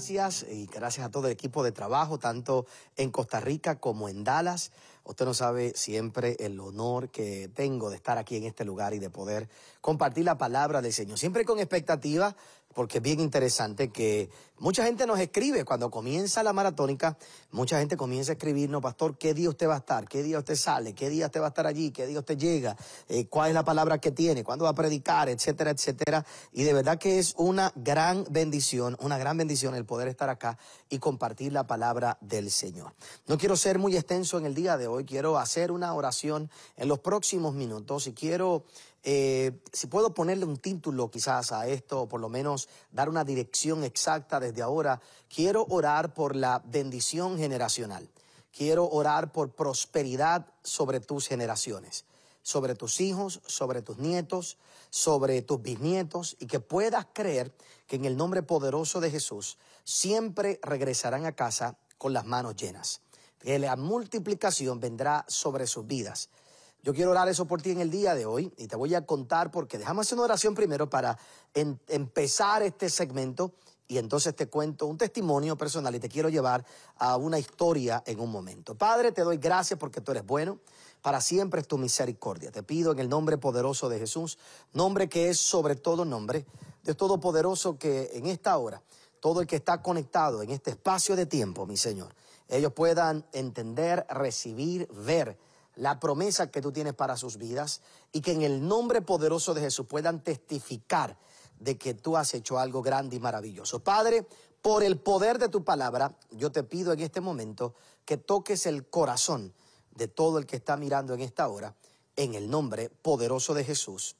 gracias eh, y gracias a todo el equipo de trabajo, tanto en Costa Rica como en Dallas. Usted no sabe siempre el honor que tengo de estar aquí en este lugar y de poder compartir la palabra del Señor. Siempre con expectativa porque es bien interesante que mucha gente nos escribe cuando comienza la maratónica, mucha gente comienza a escribirnos, pastor, ¿qué día usted va a estar? ¿Qué día usted sale? ¿Qué día usted va a estar allí? ¿Qué día usted llega? Eh, ¿Cuál es la palabra que tiene? ¿Cuándo va a predicar? Etcétera, etcétera. Y de verdad que es una gran bendición, una gran bendición el poder estar acá y compartir la palabra del Señor. No quiero ser muy extenso en el día de hoy, quiero hacer una oración en los próximos minutos y quiero... Eh, si puedo ponerle un título quizás a esto, o por lo menos dar una dirección exacta desde ahora, quiero orar por la bendición generacional. Quiero orar por prosperidad sobre tus generaciones, sobre tus hijos, sobre tus nietos, sobre tus bisnietos, y que puedas creer que en el nombre poderoso de Jesús siempre regresarán a casa con las manos llenas. Que la multiplicación vendrá sobre sus vidas yo quiero orar eso por ti en el día de hoy y te voy a contar porque dejamos hacer una oración primero para empezar este segmento y entonces te cuento un testimonio personal y te quiero llevar a una historia en un momento. Padre, te doy gracias porque tú eres bueno. Para siempre es tu misericordia. Te pido en el nombre poderoso de Jesús, nombre que es sobre todo nombre, de todo poderoso que en esta hora, todo el que está conectado en este espacio de tiempo, mi Señor, ellos puedan entender, recibir, ver la promesa que tú tienes para sus vidas y que en el nombre poderoso de Jesús puedan testificar de que tú has hecho algo grande y maravilloso. Padre, por el poder de tu palabra, yo te pido en este momento que toques el corazón de todo el que está mirando en esta hora, en el nombre poderoso de Jesús.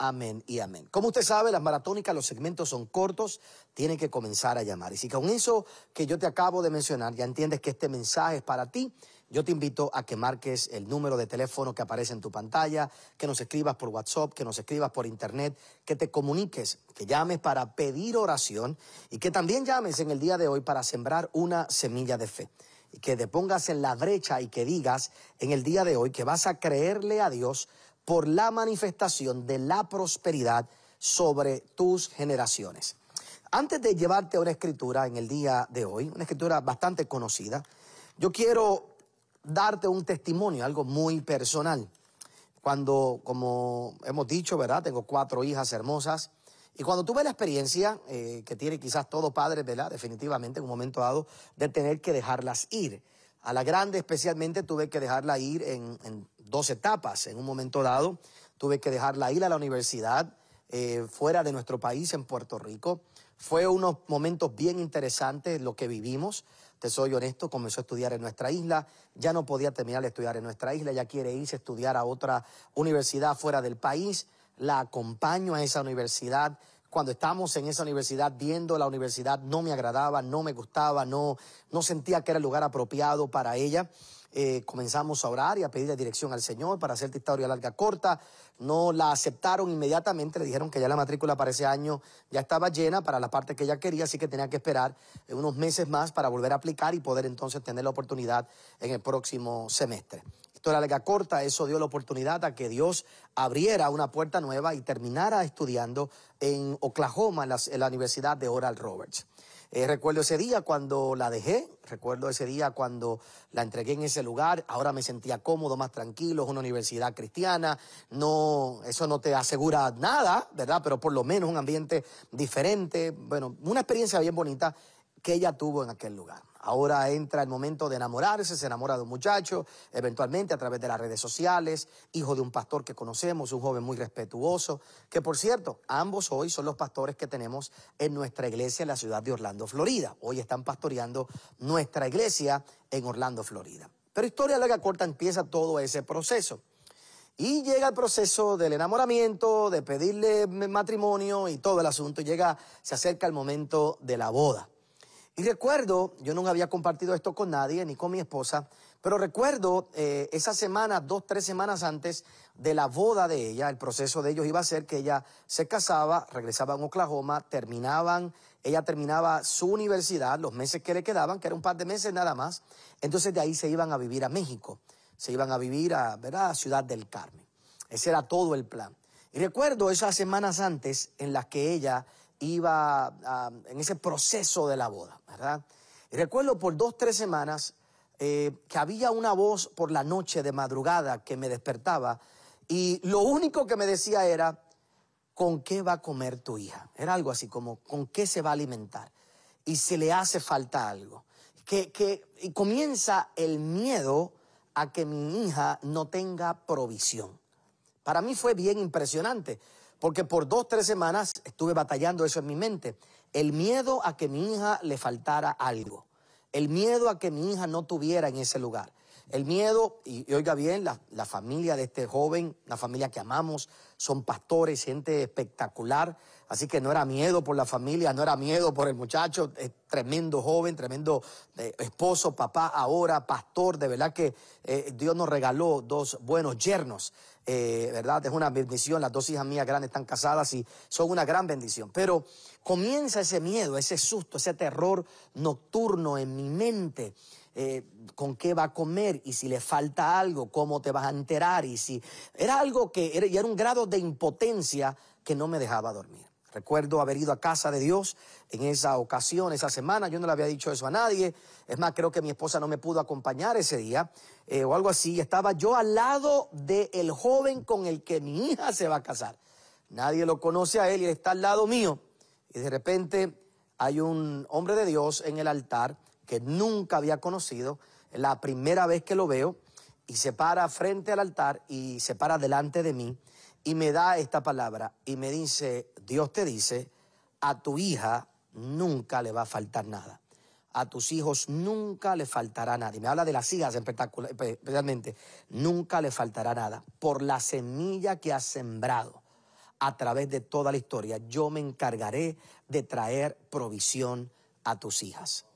Amén y amén. Como usted sabe, las maratónicas, los segmentos son cortos, tienen que comenzar a llamar. Y si con eso que yo te acabo de mencionar ya entiendes que este mensaje es para ti, yo te invito a que marques el número de teléfono que aparece en tu pantalla, que nos escribas por WhatsApp, que nos escribas por Internet, que te comuniques, que llames para pedir oración y que también llames en el día de hoy para sembrar una semilla de fe. Y que te pongas en la brecha y que digas en el día de hoy que vas a creerle a Dios por la manifestación de la prosperidad sobre tus generaciones. Antes de llevarte a una escritura en el día de hoy, una escritura bastante conocida, yo quiero darte un testimonio, algo muy personal. Cuando, como hemos dicho, ¿verdad? Tengo cuatro hijas hermosas. Y cuando tuve la experiencia eh, que tiene quizás todo padre, ¿verdad? Definitivamente en un momento dado, de tener que dejarlas ir. A la grande especialmente tuve que dejarla ir en dos etapas en un momento dado. Tuve que dejar la a la universidad, eh, fuera de nuestro país, en Puerto Rico. Fue unos momentos bien interesantes lo que vivimos. Te soy honesto, comenzó a estudiar en nuestra isla, ya no podía terminar de estudiar en nuestra isla, ya quiere irse a estudiar a otra universidad fuera del país. La acompaño a esa universidad, cuando estamos en esa universidad viendo la universidad no me agradaba, no me gustaba, no, no sentía que era el lugar apropiado para ella. Eh, comenzamos a orar y a pedir dirección al Señor para hacer historia larga corta. No la aceptaron inmediatamente, le dijeron que ya la matrícula para ese año ya estaba llena para la parte que ella quería, así que tenía que esperar eh, unos meses más para volver a aplicar y poder entonces tener la oportunidad en el próximo semestre. Historia larga corta, eso dio la oportunidad a que Dios abriera una puerta nueva y terminara estudiando en Oklahoma, en la Universidad de Oral Roberts. Eh, recuerdo ese día cuando la dejé, recuerdo ese día cuando la entregué en ese lugar, ahora me sentía cómodo, más tranquilo, es una universidad cristiana, no, eso no te asegura nada, ¿verdad? Pero por lo menos un ambiente diferente, bueno, una experiencia bien bonita que ella tuvo en aquel lugar. Ahora entra el momento de enamorarse, se enamora de un muchacho, eventualmente a través de las redes sociales, hijo de un pastor que conocemos, un joven muy respetuoso, que por cierto, ambos hoy son los pastores que tenemos en nuestra iglesia en la ciudad de Orlando, Florida. Hoy están pastoreando nuestra iglesia en Orlando, Florida. Pero historia larga corta empieza todo ese proceso. Y llega el proceso del enamoramiento, de pedirle matrimonio y todo el asunto. Llega, se acerca el momento de la boda. Y recuerdo, yo no había compartido esto con nadie, ni con mi esposa, pero recuerdo eh, esa semana, dos, tres semanas antes de la boda de ella, el proceso de ellos iba a ser que ella se casaba, regresaba a Oklahoma, terminaban, ella terminaba su universidad, los meses que le quedaban, que era un par de meses nada más, entonces de ahí se iban a vivir a México, se iban a vivir a, ¿verdad? a Ciudad del Carmen. Ese era todo el plan. Y recuerdo esas semanas antes en las que ella iba en ese proceso de la boda, ¿verdad? Y recuerdo por dos, tres semanas eh, que había una voz por la noche de madrugada que me despertaba y lo único que me decía era, ¿con qué va a comer tu hija? Era algo así como, ¿con qué se va a alimentar? Y se le hace falta algo. que y comienza el miedo a que mi hija no tenga provisión. Para mí fue bien impresionante. Porque por dos, tres semanas estuve batallando eso en mi mente. El miedo a que mi hija le faltara algo. El miedo a que mi hija no tuviera en ese lugar. El miedo, y, oiga bien, la, familia de este joven, la familia que amamos, son pastores, gente espectacular. Así que no era miedo por la familia, no era miedo por el muchacho, tremendo joven, tremendo eh, esposo, papá ahora, pastor. De verdad que eh, Dios nos regaló dos buenos yernos. Eh, ¿verdad? Es una bendición, las dos hijas mías grandes están casadas y son una gran bendición. Pero comienza ese miedo, ese susto, ese terror nocturno en mi mente. Eh, con qué va a comer y si le falta algo, cómo te vas a enterar y si era algo que y era un grado de impotencia que no me dejaba dormir. Recuerdo haber ido a casa de Dios en esa ocasión, esa semana. Yo no le había dicho eso a nadie. Es más, creo que mi esposa no me pudo acompañar ese día eh, o algo así. Estaba yo al lado del el joven con el que mi hija se va a casar. Nadie lo conoce a él y está al lado mío. Y de repente hay un hombre de Dios en el altar que nunca había conocido. La primera vez que lo veo y se para frente al altar y se para delante de mí y me da esta palabra y me dice, Dios te dice, a tu hija nunca le va a faltar nada. A tus hijos nunca le faltará nada. Y me habla de las hijas especialmente. Eh, pues, nunca le faltará nada. Por la semilla que has sembrado a través de toda la historia, yo me encargaré de traer provisión a tus hijas.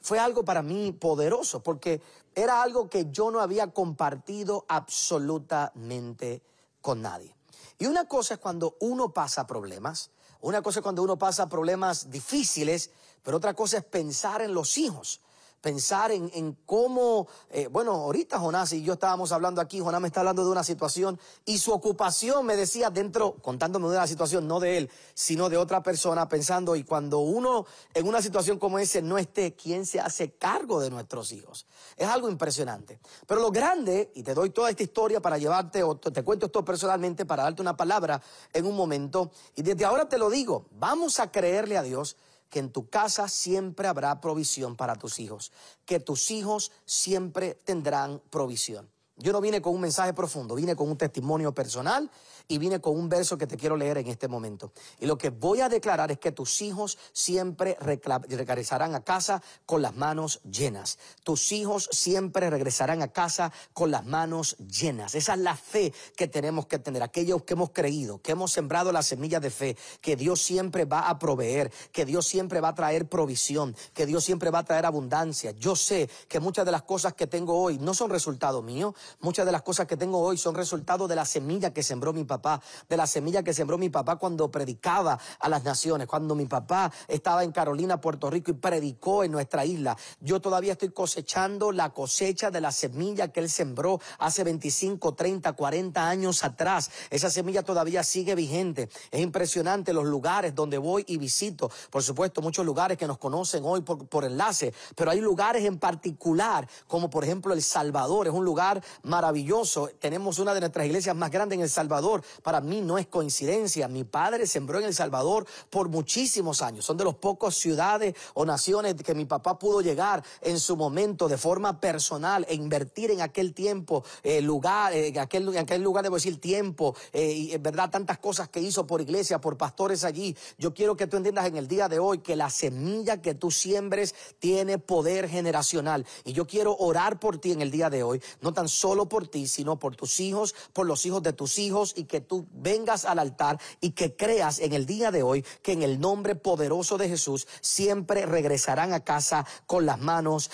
Fue algo para mí poderoso porque era algo que yo no había compartido absolutamente con nadie. Y una cosa es cuando uno pasa problemas, una cosa es cuando uno pasa problemas difíciles, pero otra cosa es pensar en los hijos pensar en, cómo, eh, bueno, ahorita Jonás y yo estábamos hablando aquí, Jonás me está hablando de una situación y su ocupación me decía dentro, contándome de la situación, no de él, sino de otra persona, pensando, y cuando uno en una situación como esa no esté, ¿quién se hace cargo de nuestros hijos? Es algo impresionante. Pero lo grande, y te doy toda esta historia para llevarte, o te cuento esto personalmente para darte una palabra en un momento, y desde ahora te lo digo, vamos a creerle a Dios que en tu casa siempre habrá provisión para tus hijos, que tus hijos siempre tendrán provisión. Yo no vine con un mensaje profundo, vine con un testimonio personal y vine con un verso que te quiero leer en este momento. Y lo que voy a declarar es que tus hijos siempre regresarán a casa con las manos llenas. Tus hijos siempre regresarán a casa con las manos llenas. Esa es la fe que tenemos que tener. Aquellos que hemos creído, que hemos sembrado la semilla de fe, que Dios siempre va a proveer, que Dios siempre va a traer provisión, que Dios siempre va a traer abundancia. Yo sé que muchas de las cosas que tengo hoy no son resultado mío Muchas de las cosas que tengo hoy son resultado de la semilla que sembró mi papá, de la semilla que sembró mi papá cuando predicaba a las naciones, cuando mi papá estaba en Carolina, Puerto Rico y predicó en nuestra isla. Yo todavía estoy cosechando la cosecha de la semilla que él sembró hace 25, 30, 40 años atrás. Esa semilla todavía sigue vigente. Es impresionante los lugares donde voy y visito. Por supuesto, muchos lugares que nos conocen hoy por, por enlace, pero hay lugares en particular, como por ejemplo El Salvador, es un lugar maravilloso. Tenemos una de nuestras iglesias más grandes en El Salvador. Para mí no es coincidencia. Mi padre sembró en El Salvador por muchísimos años. Son de los pocos ciudades o naciones que mi papá pudo llegar en su momento de forma personal e invertir en aquel tiempo, eh, lugar, eh, en, aquel, aquel lugar debo decir tiempo, eh, y en verdad tantas cosas que hizo por iglesia, por pastores allí. Yo quiero que tú entiendas en el día de hoy que la semilla que tú siembres tiene poder generacional. Y yo quiero orar por ti en el día de hoy, no tan solo solo por ti, sino por tus hijos, por los hijos de tus hijos, y que tú vengas al altar y que creas en el día de hoy que en el nombre poderoso de Jesús siempre regresarán a casa con las manos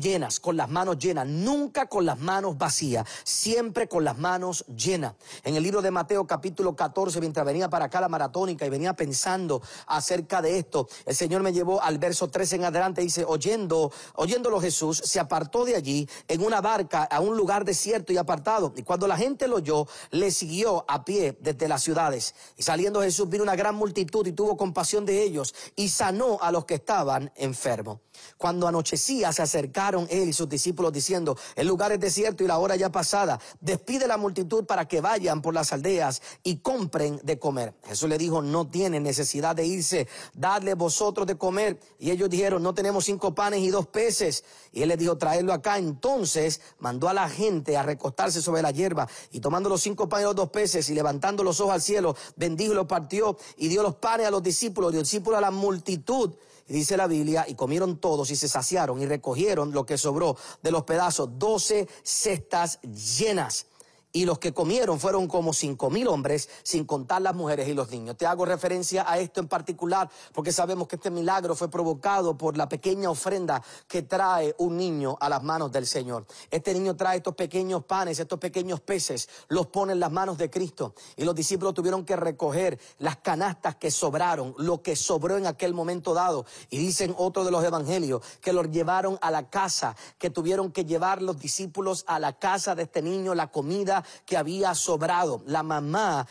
llenas, con las manos llenas, nunca con las manos vacías, siempre con las manos llenas. En el libro de Mateo capítulo 14, mientras venía para acá la maratónica y venía pensando acerca de esto, el Señor me llevó al verso 13 en adelante, dice, oyendo, oyéndolo Jesús, se apartó de allí en una barca a un lugar desierto y apartado. Y cuando la gente lo oyó, le siguió a pie desde las ciudades. Y saliendo Jesús vino una gran multitud y tuvo compasión de ellos y sanó a los que estaban enfermos. Cuando anochecía se acercaron él y sus discípulos diciendo, el lugar es desierto y la hora ya pasada. Despide la multitud para que vayan por las aldeas y compren de comer. Jesús le dijo, no tienen necesidad de irse, dadle vosotros de comer. Y ellos dijeron, no tenemos cinco panes y dos peces. Y él les dijo, traedlo acá. Entonces mandó a la gente a recostarse sobre la hierba y tomando los cinco panes de los dos peces y levantando los ojos al cielo, bendijo y los partió y dio los panes a los discípulos, dio discípulos a la multitud. Y dice la Biblia, y comieron todos y se saciaron y recogieron lo que sobró de los pedazos, doce cestas llenas y los que comieron fueron como cinco mil hombres, sin contar las mujeres y los niños. Te hago referencia a esto en particular porque sabemos que este milagro fue provocado por la pequeña ofrenda que trae un niño a las manos del Señor. Este niño trae estos pequeños panes, estos pequeños peces, los pone en las manos de Cristo y los discípulos tuvieron que recoger las canastas que sobraron, lo que sobró en aquel momento dado. Y dicen otro de los evangelios que los llevaron a la casa, que tuvieron que llevar los discípulos a la casa de este niño, la comida que había sobrado. La mamá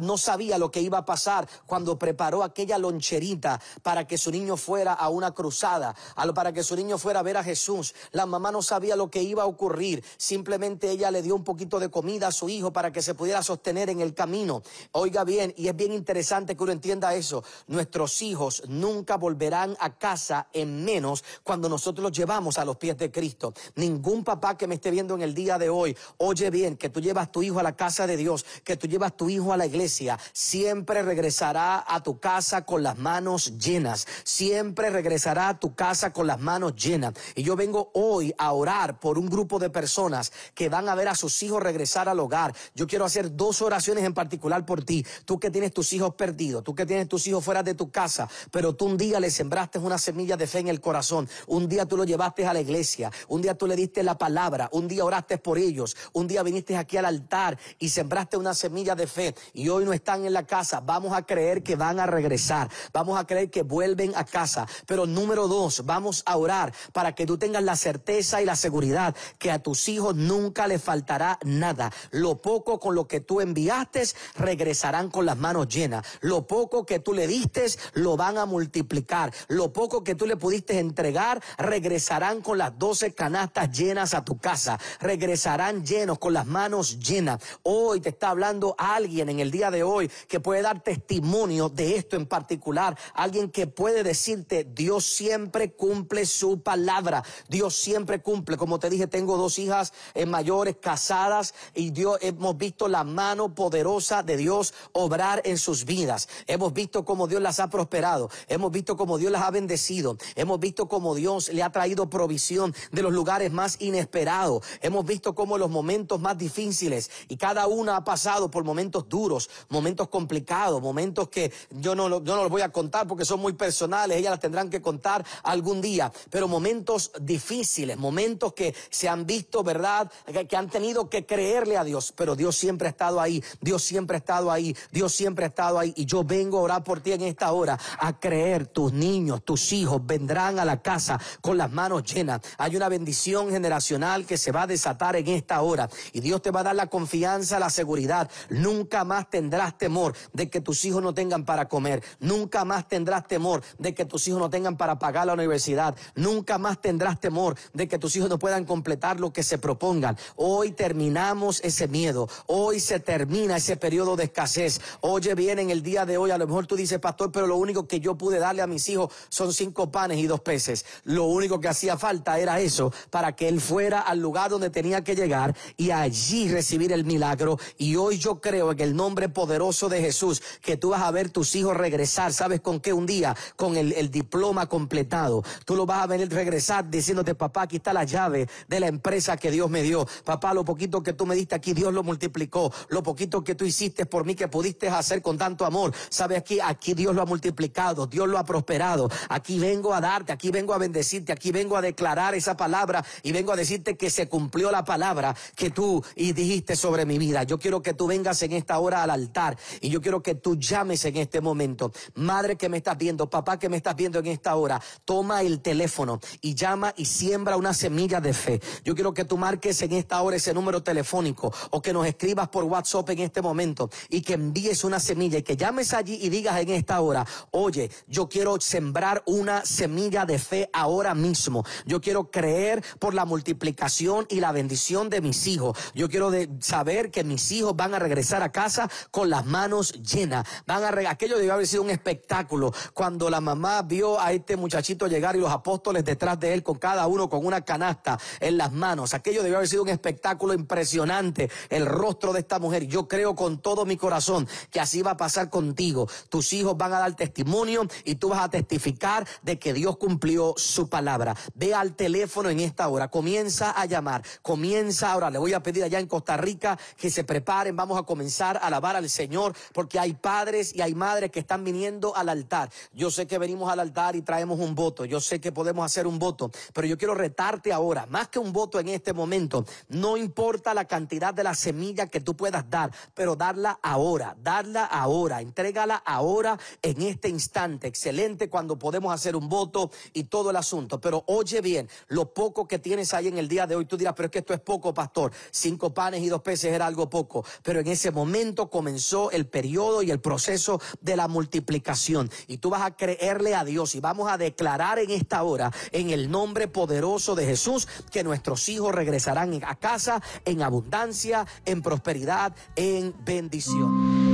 no sabía lo que iba a pasar cuando preparó aquella loncherita para que su niño fuera a una cruzada, para que su niño fuera a ver a Jesús. La mamá no sabía lo que iba a ocurrir. Simplemente ella le dio un poquito de comida a su hijo para que se pudiera sostener en el camino. Oiga bien, y es bien interesante que uno entienda eso. Nuestros hijos nunca volverán a casa en menos cuando nosotros los llevamos a los pies de Cristo. Ningún papá que me esté viendo en el día de hoy, oye bien, que tú lleves llevas tu hijo a la casa de Dios, que tú llevas tu hijo a la iglesia, siempre regresará a tu casa con las manos llenas. Siempre regresará a tu casa con las manos llenas. Y yo vengo hoy a orar por un grupo de personas que van a ver a sus hijos regresar al hogar. Yo quiero hacer dos oraciones en particular por ti. Tú que tienes tus hijos perdidos, tú que tienes tus hijos fuera de tu casa, pero tú un día le sembraste una semilla de fe en el corazón. Un día tú lo llevaste a la iglesia. Un día tú le diste la palabra. Un día oraste por ellos. Un día viniste aquí al altar y sembraste una semilla de fe y hoy no están en la casa, vamos a creer que van a regresar, vamos a creer que vuelven a casa. Pero número dos, vamos a orar para que tú tengas la certeza y la seguridad que a tus hijos nunca les faltará nada. Lo poco con lo que tú enviaste regresarán con las manos llenas. Lo poco que tú le diste lo van a multiplicar. Lo poco que tú le pudiste entregar regresarán con las doce canastas llenas a tu casa. Regresarán llenos con las manos llena. Hoy te está hablando alguien en el día de hoy que puede dar testimonio de esto en particular. Alguien que puede decirte, Dios siempre cumple su palabra. Dios siempre cumple. Como te dije, tengo dos hijas eh, mayores casadas y Dios, hemos visto la mano poderosa de Dios obrar en sus vidas. Hemos visto cómo Dios las ha prosperado. Hemos visto cómo Dios las ha bendecido. Hemos visto cómo Dios le ha traído provisión de los lugares más inesperados. Hemos visto cómo los momentos más difíciles difíciles y cada una ha pasado por momentos duros, momentos complicados, momentos que yo no, no los voy a contar porque son muy personales, ellas las tendrán que contar algún día, pero momentos difíciles, momentos que se han visto, ¿verdad? Que, han tenido que creerle a Dios, pero Dios siempre ha estado ahí, Dios siempre ha estado ahí, Dios siempre ha estado ahí y yo vengo a orar por ti en esta hora, a creer tus niños, tus hijos vendrán a la casa con las manos llenas. Hay una bendición generacional que se va a desatar en esta hora y Dios te va a dar la confianza, la seguridad. Nunca más tendrás temor de que tus hijos no tengan para comer. Nunca más tendrás temor de que tus hijos no tengan para pagar la universidad. Nunca más tendrás temor de que tus hijos no puedan completar lo que se propongan. Hoy terminamos ese miedo. Hoy se termina ese periodo de escasez. Oye bien, en el día de hoy a lo mejor tú dices, pastor, pero lo único que yo pude darle a mis hijos son cinco panes y dos peces. Lo único que hacía falta era eso para que él fuera al lugar donde tenía que llegar y allí recibir el milagro. Y hoy yo creo en el nombre poderoso de Jesús que tú vas a ver tus hijos regresar. ¿Sabes con qué? Un día, con el, el diploma completado. Tú lo vas a venir regresar diciéndote, papá, aquí está la llave de la empresa que Dios me dio. Papá, lo poquito que tú me diste aquí, Dios lo multiplicó. Lo poquito que tú hiciste por mí, que pudiste hacer con tanto amor. ¿Sabes aquí? Aquí Dios lo ha multiplicado, Dios lo ha prosperado. Aquí vengo a darte, aquí vengo a bendecirte, aquí vengo a declarar esa palabra y vengo a decirte que se cumplió la palabra que tú y dijiste sobre mi vida. Yo quiero que tú vengas en esta hora al altar y yo quiero que tú llames en este momento. Madre que me estás viendo, papá que me estás viendo en esta hora, toma el teléfono y llama y siembra una semilla de fe. Yo quiero que tú marques en esta hora ese número telefónico o que nos escribas por WhatsApp en este momento y que envíes una semilla y que llames allí y digas en esta hora, oye, yo quiero sembrar una semilla de fe ahora mismo. Yo quiero creer por la multiplicación y la bendición de mis hijos. Yo quiero saber que mis hijos van a regresar a casa con las manos llenas. Van a aquello debió haber sido un espectáculo cuando la mamá vio a este muchachito llegar y los apóstoles detrás de él con cada uno con una canasta en las manos. Aquello debió haber sido un espectáculo impresionante. El rostro de esta mujer. Yo creo con todo mi corazón que así va a pasar contigo. Tus hijos van a dar testimonio y tú vas a testificar de que Dios cumplió su palabra. Ve al teléfono en esta hora. Comienza a llamar. Comienza ahora. Le voy a pedir allá en Costa Costa Rica que se preparen. Vamos a comenzar a alabar al Señor porque hay padres y hay madres que están viniendo al altar. Yo sé que venimos al altar y traemos un voto. Yo sé que podemos hacer un voto, pero yo quiero retarte ahora, más que un voto en este momento. No importa la cantidad de la semilla que tú puedas dar, pero darla ahora, darla ahora, entrégala ahora en este instante. Excelente cuando podemos hacer un voto y todo el asunto. Pero oye bien, lo poco que tienes ahí en el día de hoy, tú dirás, pero es que esto es poco, pastor. Cinco panes y dos peces era algo poco, pero en ese momento comenzó el periodo y el proceso de la multiplicación. Y tú vas a creerle a Dios y vamos a declarar en esta hora, en el nombre poderoso de Jesús, que nuestros hijos regresarán a casa en abundancia, en prosperidad, en bendición.